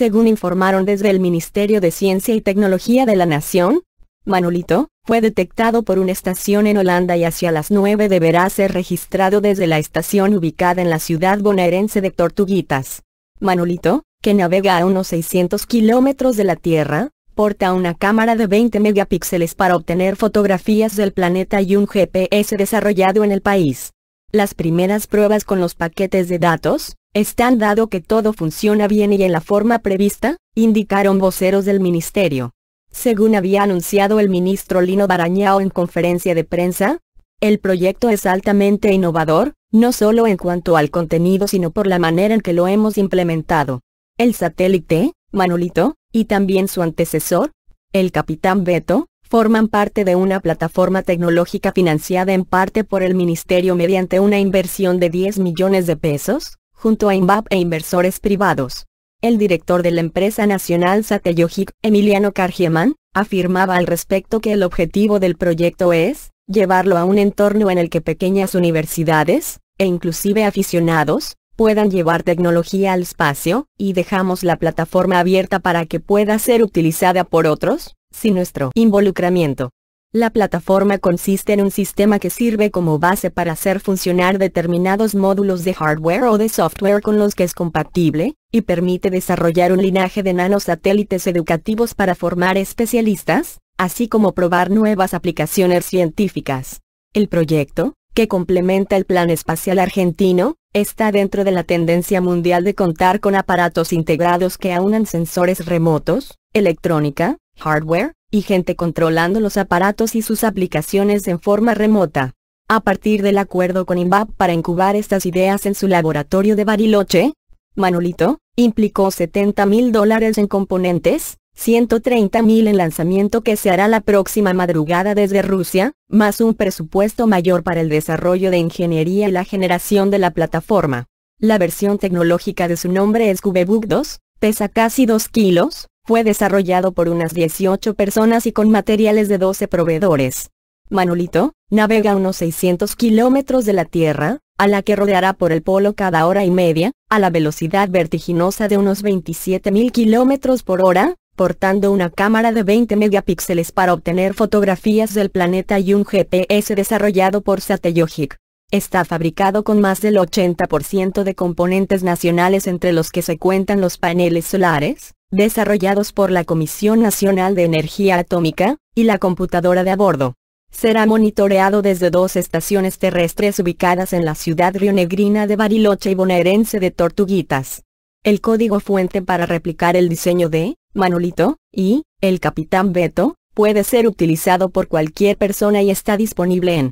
Según informaron desde el Ministerio de Ciencia y Tecnología de la Nación, Manolito, fue detectado por una estación en Holanda y hacia las 9 deberá ser registrado desde la estación ubicada en la ciudad bonaerense de Tortuguitas. Manolito, que navega a unos 600 kilómetros de la Tierra, porta una cámara de 20 megapíxeles para obtener fotografías del planeta y un GPS desarrollado en el país. Las primeras pruebas con los paquetes de datos, están dado que todo funciona bien y en la forma prevista, indicaron voceros del ministerio. Según había anunciado el ministro Lino Barañao en conferencia de prensa, el proyecto es altamente innovador, no solo en cuanto al contenido sino por la manera en que lo hemos implementado. El satélite, Manolito, y también su antecesor, el Capitán Beto, forman parte de una plataforma tecnológica financiada en parte por el Ministerio mediante una inversión de 10 millones de pesos, junto a INVAP e inversores privados. El director de la empresa nacional Satellogic, Emiliano Cargieman, afirmaba al respecto que el objetivo del proyecto es, llevarlo a un entorno en el que pequeñas universidades, e inclusive aficionados, puedan llevar tecnología al espacio, y dejamos la plataforma abierta para que pueda ser utilizada por otros, sin nuestro involucramiento. La plataforma consiste en un sistema que sirve como base para hacer funcionar determinados módulos de hardware o de software con los que es compatible, y permite desarrollar un linaje de nanosatélites educativos para formar especialistas, así como probar nuevas aplicaciones científicas. El proyecto, que complementa el Plan Espacial Argentino, está dentro de la tendencia mundial de contar con aparatos integrados que aunan sensores remotos, electrónica, hardware, y gente controlando los aparatos y sus aplicaciones en forma remota. A partir del acuerdo con INVAP para incubar estas ideas en su laboratorio de Bariloche, Manolito, implicó 70 mil dólares en componentes, 130 mil en lanzamiento que se hará la próxima madrugada desde Rusia, más un presupuesto mayor para el desarrollo de ingeniería y la generación de la plataforma. La versión tecnológica de su nombre es Cubebook 2, pesa casi 2 kilos, fue desarrollado por unas 18 personas y con materiales de 12 proveedores. Manolito, navega unos 600 kilómetros de la Tierra, a la que rodeará por el polo cada hora y media, a la velocidad vertiginosa de unos 27.000 kilómetros por hora, portando una cámara de 20 megapíxeles para obtener fotografías del planeta y un GPS desarrollado por Satellogic. Está fabricado con más del 80% de componentes nacionales entre los que se cuentan los paneles solares, desarrollados por la Comisión Nacional de Energía Atómica, y la computadora de a bordo. Será monitoreado desde dos estaciones terrestres ubicadas en la ciudad rionegrina de Bariloche y bonaerense de Tortuguitas. El código fuente para replicar el diseño de Manolito y el Capitán Beto puede ser utilizado por cualquier persona y está disponible en